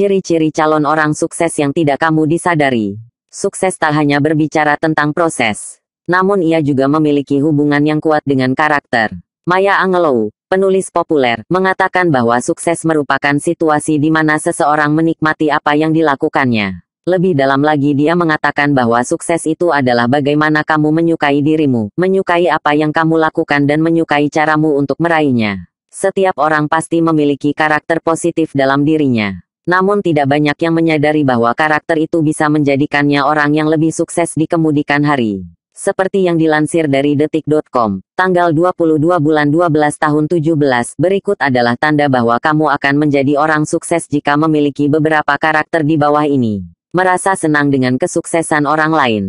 Ciri-ciri calon orang sukses yang tidak kamu disadari. Sukses tak hanya berbicara tentang proses, namun ia juga memiliki hubungan yang kuat dengan karakter. Maya Angelou, penulis populer, mengatakan bahwa sukses merupakan situasi di mana seseorang menikmati apa yang dilakukannya. Lebih dalam lagi dia mengatakan bahwa sukses itu adalah bagaimana kamu menyukai dirimu, menyukai apa yang kamu lakukan dan menyukai caramu untuk meraihnya. Setiap orang pasti memiliki karakter positif dalam dirinya. Namun tidak banyak yang menyadari bahwa karakter itu bisa menjadikannya orang yang lebih sukses di kemudian hari. Seperti yang dilansir dari detik.com, tanggal 22 bulan 12 tahun 17, berikut adalah tanda bahwa kamu akan menjadi orang sukses jika memiliki beberapa karakter di bawah ini. Merasa senang dengan kesuksesan orang lain.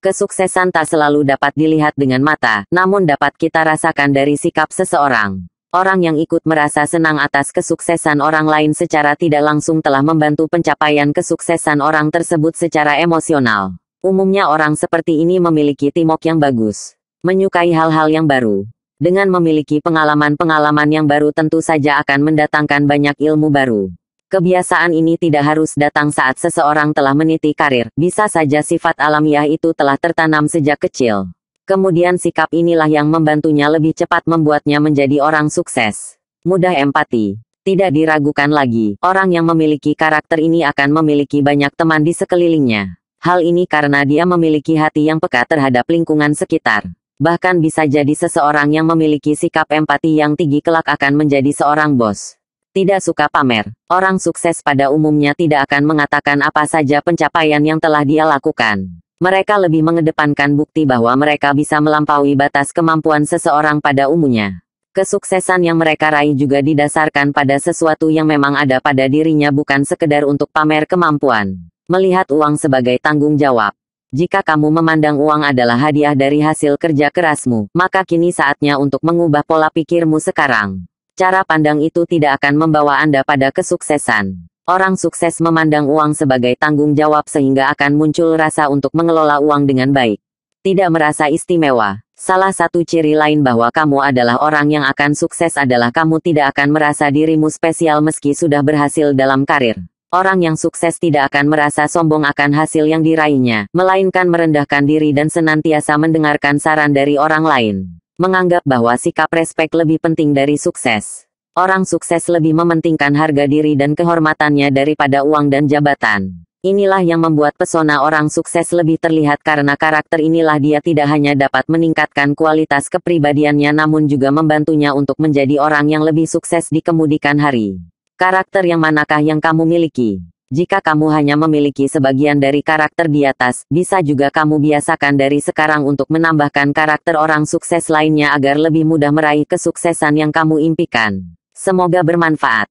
Kesuksesan tak selalu dapat dilihat dengan mata, namun dapat kita rasakan dari sikap seseorang. Orang yang ikut merasa senang atas kesuksesan orang lain secara tidak langsung telah membantu pencapaian kesuksesan orang tersebut secara emosional. Umumnya orang seperti ini memiliki timok yang bagus, menyukai hal-hal yang baru. Dengan memiliki pengalaman-pengalaman yang baru tentu saja akan mendatangkan banyak ilmu baru. Kebiasaan ini tidak harus datang saat seseorang telah meniti karir, bisa saja sifat alamiah itu telah tertanam sejak kecil. Kemudian sikap inilah yang membantunya lebih cepat membuatnya menjadi orang sukses. Mudah empati. Tidak diragukan lagi, orang yang memiliki karakter ini akan memiliki banyak teman di sekelilingnya. Hal ini karena dia memiliki hati yang peka terhadap lingkungan sekitar. Bahkan bisa jadi seseorang yang memiliki sikap empati yang tinggi kelak akan menjadi seorang bos. Tidak suka pamer, orang sukses pada umumnya tidak akan mengatakan apa saja pencapaian yang telah dia lakukan. Mereka lebih mengedepankan bukti bahwa mereka bisa melampaui batas kemampuan seseorang pada umumnya. Kesuksesan yang mereka raih juga didasarkan pada sesuatu yang memang ada pada dirinya bukan sekedar untuk pamer kemampuan. Melihat uang sebagai tanggung jawab. Jika kamu memandang uang adalah hadiah dari hasil kerja kerasmu, maka kini saatnya untuk mengubah pola pikirmu sekarang. Cara pandang itu tidak akan membawa Anda pada kesuksesan. Orang sukses memandang uang sebagai tanggung jawab sehingga akan muncul rasa untuk mengelola uang dengan baik. Tidak merasa istimewa. Salah satu ciri lain bahwa kamu adalah orang yang akan sukses adalah kamu tidak akan merasa dirimu spesial meski sudah berhasil dalam karir. Orang yang sukses tidak akan merasa sombong akan hasil yang diraihnya, melainkan merendahkan diri dan senantiasa mendengarkan saran dari orang lain menganggap bahwa sikap respek lebih penting dari sukses. Orang sukses lebih mementingkan harga diri dan kehormatannya daripada uang dan jabatan. Inilah yang membuat pesona orang sukses lebih terlihat karena karakter inilah dia tidak hanya dapat meningkatkan kualitas kepribadiannya namun juga membantunya untuk menjadi orang yang lebih sukses di kemudian hari. Karakter yang manakah yang kamu miliki? Jika kamu hanya memiliki sebagian dari karakter di atas, bisa juga kamu biasakan dari sekarang untuk menambahkan karakter orang sukses lainnya agar lebih mudah meraih kesuksesan yang kamu impikan. Semoga bermanfaat.